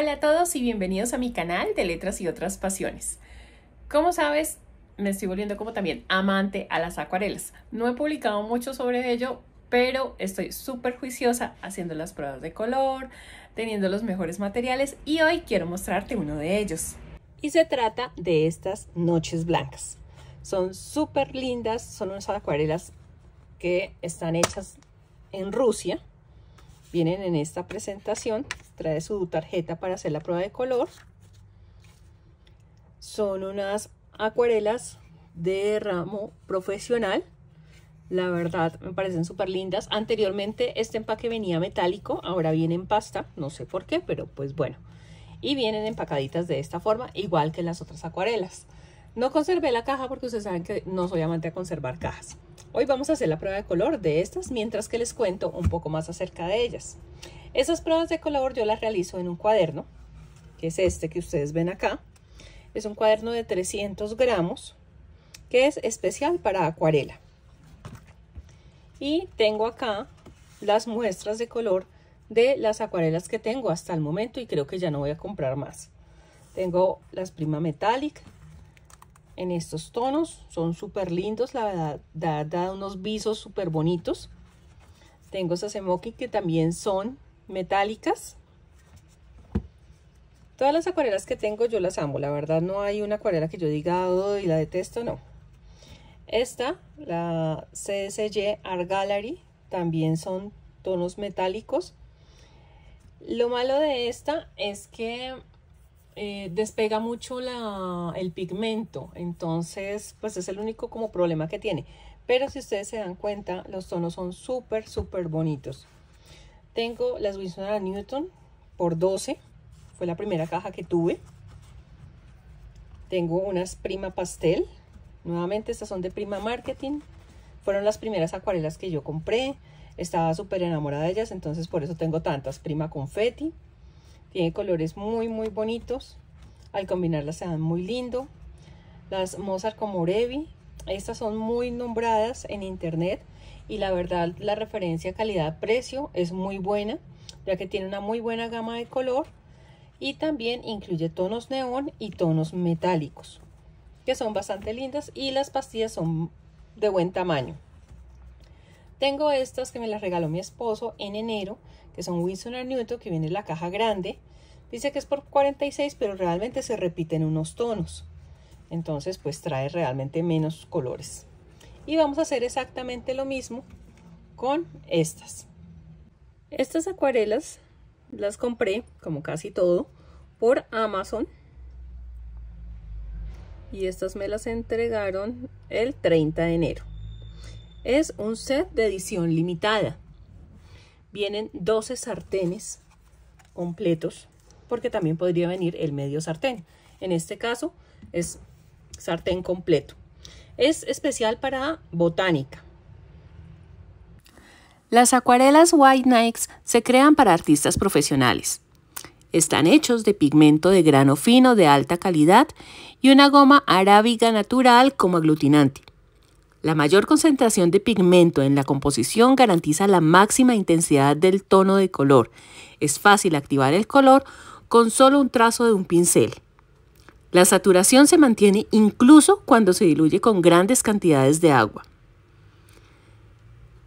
Hola a todos y bienvenidos a mi canal de Letras y otras Pasiones. Como sabes, me estoy volviendo como también amante a las acuarelas. No he publicado mucho sobre ello, pero estoy súper juiciosa haciendo las pruebas de color, teniendo los mejores materiales y hoy quiero mostrarte uno de ellos. Y se trata de estas noches blancas. Son súper lindas, son unas acuarelas que están hechas en Rusia Vienen en esta presentación, trae su tarjeta para hacer la prueba de color. Son unas acuarelas de ramo profesional. La verdad me parecen súper lindas. Anteriormente este empaque venía metálico, ahora viene en pasta, no sé por qué, pero pues bueno. Y vienen empacaditas de esta forma, igual que las otras acuarelas. No conservé la caja porque ustedes saben que no soy amante de conservar cajas. Hoy vamos a hacer la prueba de color de estas mientras que les cuento un poco más acerca de ellas. Esas pruebas de color yo las realizo en un cuaderno, que es este que ustedes ven acá. Es un cuaderno de 300 gramos que es especial para acuarela. Y tengo acá las muestras de color de las acuarelas que tengo hasta el momento y creo que ya no voy a comprar más. Tengo las Prima Metallic, en estos tonos. Son súper lindos, la verdad, da, unos visos súper bonitos. Tengo esas emoji que también son metálicas. Todas las acuarelas que tengo yo las amo, la verdad no hay una acuarela que yo diga y la detesto, no. Esta, la CSG Art Gallery, también son tonos metálicos. Lo malo de esta es que eh, despega mucho el pigmento, entonces pues es el único como problema que tiene. Pero si ustedes se dan cuenta, los tonos son súper, súper bonitos. Tengo las Winsor Newton por 12, fue la primera caja que tuve. Tengo unas Prima Pastel, nuevamente estas son de Prima Marketing. Fueron las primeras acuarelas que yo compré, estaba súper enamorada de ellas, entonces por eso tengo tantas. Prima Confetti tiene colores muy, muy bonitos. Al combinarlas se dan muy lindo. Las Mozart como Morevi. Estas son muy nombradas en internet y la verdad la referencia calidad-precio es muy buena ya que tiene una muy buena gama de color y también incluye tonos neón y tonos metálicos que son bastante lindas y las pastillas son de buen tamaño. Tengo estas que me las regaló mi esposo en enero es un Winston Newton, que viene en la caja grande. Dice que es por 46, pero realmente se repiten unos tonos. Entonces, pues trae realmente menos colores. Y vamos a hacer exactamente lo mismo con estas. Estas acuarelas las compré, como casi todo, por Amazon. Y estas me las entregaron el 30 de enero. Es un set de edición limitada. Tienen 12 sartenes completos, porque también podría venir el medio sartén. En este caso es sartén completo. Es especial para botánica. Las acuarelas White Nikes se crean para artistas profesionales. Están hechos de pigmento de grano fino de alta calidad y una goma arábiga natural como aglutinante. La mayor concentración de pigmento en la composición garantiza la máxima intensidad del tono de color. Es fácil activar el color con solo un trazo de un pincel. La saturación se mantiene incluso cuando se diluye con grandes cantidades de agua.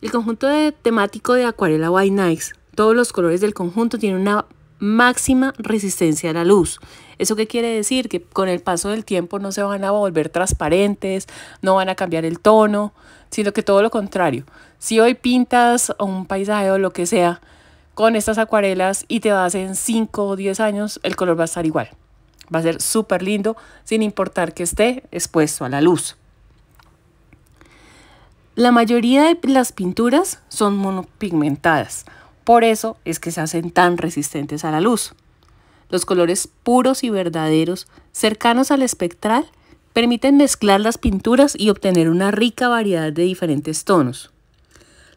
El conjunto temático de acuarela White Nights, todos los colores del conjunto tienen una máxima resistencia a la luz. ¿Eso qué quiere decir? Que con el paso del tiempo no se van a volver transparentes, no van a cambiar el tono, sino que todo lo contrario. Si hoy pintas un paisaje o lo que sea con estas acuarelas y te vas en 5 o 10 años, el color va a estar igual. Va a ser súper lindo sin importar que esté expuesto a la luz. La mayoría de las pinturas son monopigmentadas. Por eso es que se hacen tan resistentes a la luz. Los colores puros y verdaderos, cercanos al espectral, permiten mezclar las pinturas y obtener una rica variedad de diferentes tonos.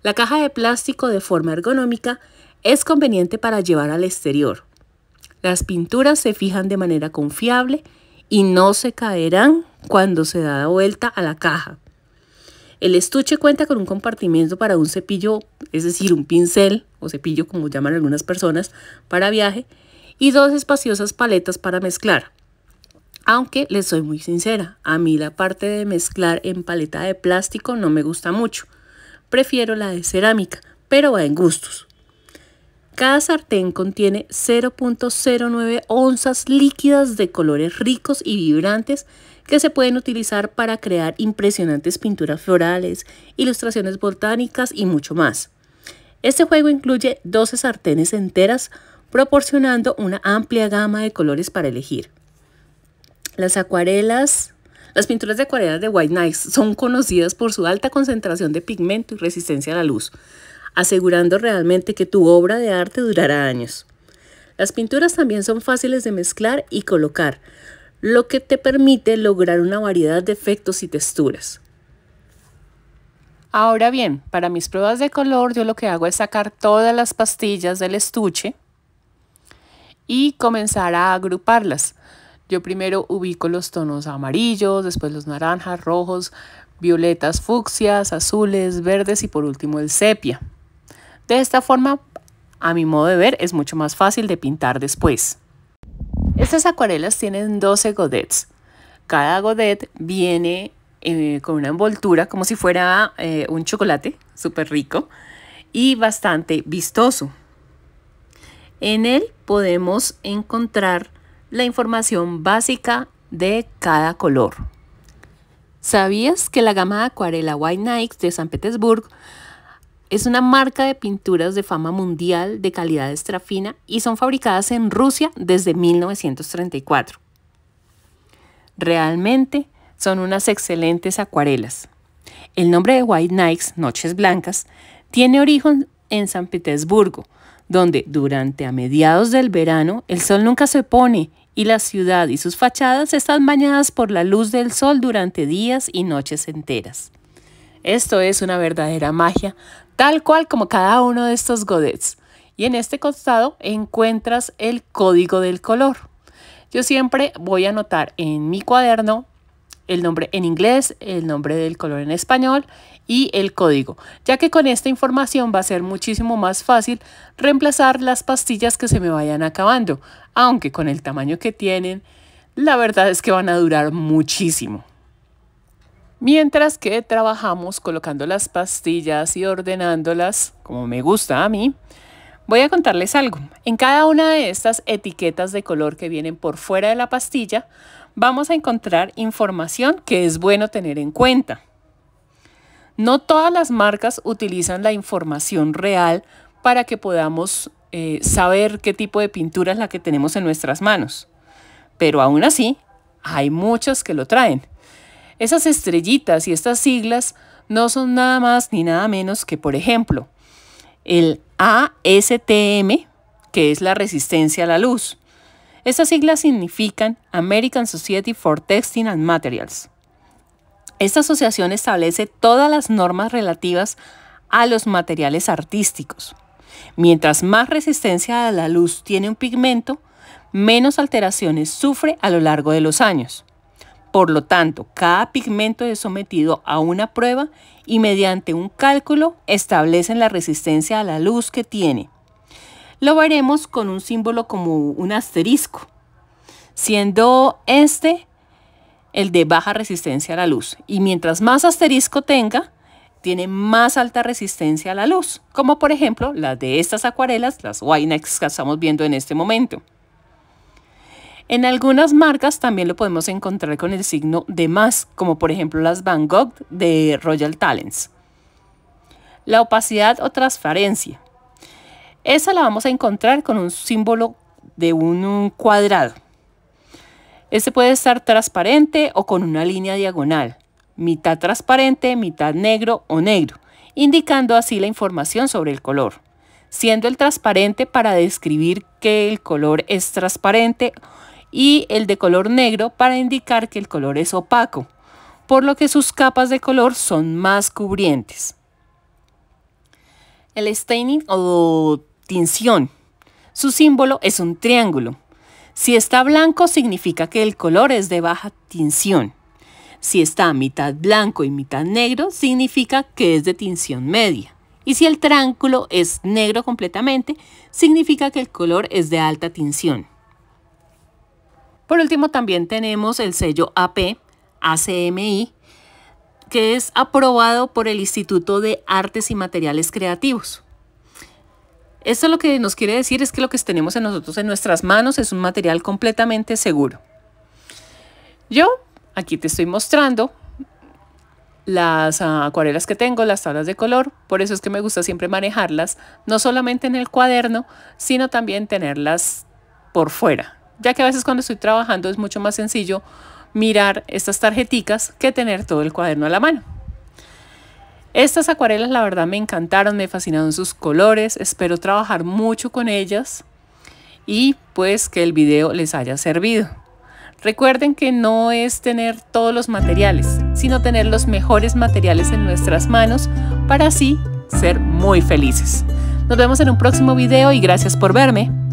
La caja de plástico de forma ergonómica es conveniente para llevar al exterior. Las pinturas se fijan de manera confiable y no se caerán cuando se da la vuelta a la caja. El estuche cuenta con un compartimento para un cepillo, es decir, un pincel o cepillo como llaman algunas personas, para viaje y dos espaciosas paletas para mezclar. Aunque les soy muy sincera, a mí la parte de mezclar en paleta de plástico no me gusta mucho. Prefiero la de cerámica, pero va en gustos. Cada sartén contiene 0.09 onzas líquidas de colores ricos y vibrantes que se pueden utilizar para crear impresionantes pinturas florales, ilustraciones botánicas y mucho más. Este juego incluye 12 sartenes enteras proporcionando una amplia gama de colores para elegir. Las acuarelas, las pinturas de acuarelas de White Knights son conocidas por su alta concentración de pigmento y resistencia a la luz, asegurando realmente que tu obra de arte durará años. Las pinturas también son fáciles de mezclar y colocar, lo que te permite lograr una variedad de efectos y texturas. Ahora bien, para mis pruebas de color yo lo que hago es sacar todas las pastillas del estuche y comenzar a agruparlas. Yo primero ubico los tonos amarillos, después los naranjas, rojos, violetas, fucsias, azules, verdes y por último el sepia. De esta forma, a mi modo de ver, es mucho más fácil de pintar después. Estas acuarelas tienen 12 godets. Cada godet viene eh, con una envoltura como si fuera eh, un chocolate, súper rico y bastante vistoso. En él podemos encontrar la información básica de cada color. ¿Sabías que la gama de acuarela White Nights de San Petersburg es una marca de pinturas de fama mundial de calidad extrafina y son fabricadas en Rusia desde 1934. Realmente son unas excelentes acuarelas. El nombre de White Nights, Noches Blancas, tiene origen en San Petersburgo, donde durante a mediados del verano el sol nunca se pone y la ciudad y sus fachadas están bañadas por la luz del sol durante días y noches enteras. Esto es una verdadera magia, tal cual como cada uno de estos godets. Y en este costado encuentras el código del color. Yo siempre voy a anotar en mi cuaderno el nombre en inglés, el nombre del color en español y el código, ya que con esta información va a ser muchísimo más fácil reemplazar las pastillas que se me vayan acabando, aunque con el tamaño que tienen, la verdad es que van a durar muchísimo. Mientras que trabajamos colocando las pastillas y ordenándolas, como me gusta a mí, voy a contarles algo. En cada una de estas etiquetas de color que vienen por fuera de la pastilla, vamos a encontrar información que es bueno tener en cuenta. No todas las marcas utilizan la información real para que podamos eh, saber qué tipo de pintura es la que tenemos en nuestras manos. Pero aún así, hay muchas que lo traen. Esas estrellitas y estas siglas no son nada más ni nada menos que, por ejemplo, el ASTM, que es la resistencia a la luz. Estas siglas significan American Society for Texting and Materials. Esta asociación establece todas las normas relativas a los materiales artísticos. Mientras más resistencia a la luz tiene un pigmento, menos alteraciones sufre a lo largo de los años. Por lo tanto, cada pigmento es sometido a una prueba y mediante un cálculo establecen la resistencia a la luz que tiene. Lo veremos con un símbolo como un asterisco, siendo este el de baja resistencia a la luz. Y mientras más asterisco tenga, tiene más alta resistencia a la luz, como por ejemplo las de estas acuarelas, las Winex que estamos viendo en este momento. En algunas marcas también lo podemos encontrar con el signo de más, como por ejemplo las Van Gogh de Royal Talents. La opacidad o transparencia. Esa la vamos a encontrar con un símbolo de un, cuadrado. Este puede estar transparente o con una línea diagonal, mitad transparente, mitad negro o negro, indicando así la información sobre el color siendo el transparente para describir que el color es transparente y el de color negro para indicar que el color es opaco, por lo que sus capas de color son más cubrientes. El staining o tinción. Su símbolo es un triángulo. Si está blanco significa que el color es de baja tinción. Si está mitad blanco y mitad negro significa que es de tinción media. Y si el triángulo es negro completamente, significa que el color es de alta tinción. Por último, también tenemos el sello AP, ACMI, que es aprobado por el Instituto de Artes y Materiales Creativos. Esto lo que nos quiere decir es que lo que tenemos en nosotros en nuestras manos es un material completamente seguro. Yo aquí te estoy mostrando las acuarelas que tengo, las tablas de color, por eso es que me gusta siempre manejarlas, no solamente en el cuaderno, sino también tenerlas por fuera, ya que a veces cuando estoy trabajando es mucho más sencillo mirar estas tarjeticas que tener todo el cuaderno a la mano. Estas acuarelas la verdad me encantaron, me fascinaron sus colores, espero trabajar mucho con ellas y pues que el video les haya servido. Recuerden que no es tener todos los materiales, sino tener los mejores materiales en nuestras manos para así ser muy felices. Nos vemos en un próximo video y gracias por verme.